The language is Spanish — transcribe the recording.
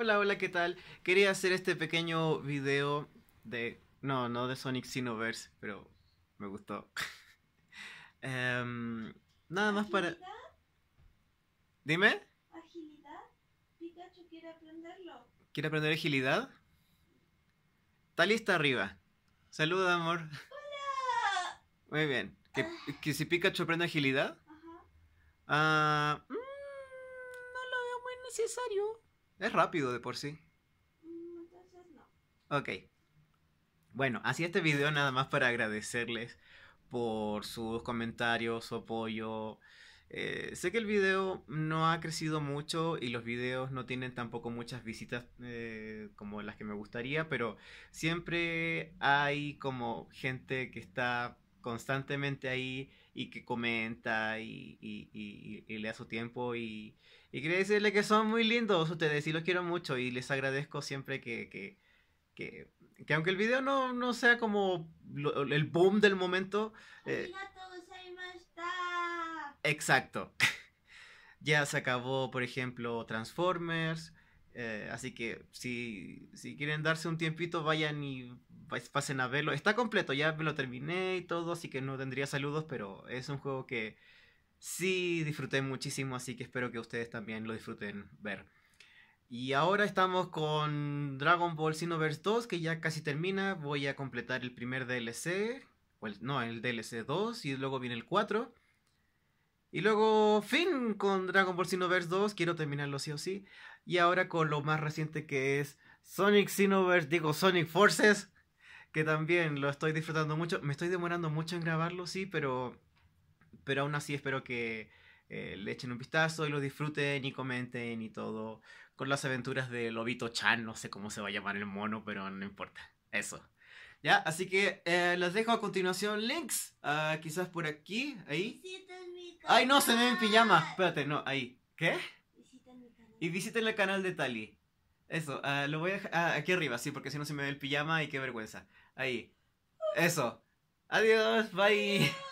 Hola, hola, ¿qué tal? Quería hacer este pequeño video de... No, no de Sonic Sinoverse, pero me gustó. Em, nada más para... Dime. ¿Agilidad? Pikachu quiere aprenderlo. ¿Quiere aprender agilidad? Está lista arriba. Saluda, amor. ¡Hola! Muy bien. ¿Que, si Pikachu aprende agilidad? Ajá. Ah, mm, no lo veo muy necesario. Es rápido de por sí. Mm, entonces no. Ok. Bueno, así este video nada más para agradecerles por sus comentarios, su apoyo. Eh, sé que el video no ha crecido mucho y los videos no tienen tampoco muchas visitas eh, como las que me gustaría, pero siempre hay como gente que está constantemente ahí y que comenta y, y, le da su tiempo y, quería decirle que son muy lindos ustedes y los quiero mucho y les agradezco siempre que, que, aunque el video no, sea como el boom del momento... Eh, exacto. ya se acabó, por ejemplo, Transformers. Eh, así que si, si quieren darse un tiempito, vayan y pasen a verlo. Está completo, ya me lo terminé y todo, así que no tendría saludos, pero es un juego que sí disfruté muchísimo, así que espero que ustedes también lo disfruten ver. Y ahora estamos con Dragon Ball Xenoverse 2, que ya casi termina. Voy a completar el primer DLC, no, el DLC 2, y luego viene el 4. Y luego, fin con Dragon Ball Xenoverse 2, quiero terminarlo sí o sí. Y ahora con lo más reciente que es Sonic Xenoverse, digo Sonic Forces que también lo estoy disfrutando mucho. Me estoy demorando mucho en grabarlo, sí, pero, pero aún así espero que eh, le echen un vistazo y lo disfruten y comenten y todo con las aventuras de Lobito Chan, no sé cómo se va a llamar el mono, pero no importa. Eso. Ya, así que eh, les dejo a continuación links. Ah, quizás por aquí, ahí. Visiten Ay, no, se ve en pijama. Espérate, no, ahí. ¿Qué? Y visiten el canal de Tali. Eso, ah, lo voy a dejar ah, aquí arriba, sí, porque si no se me ve el pijama y qué vergüenza. Ahí. Eso. Adiós, bye.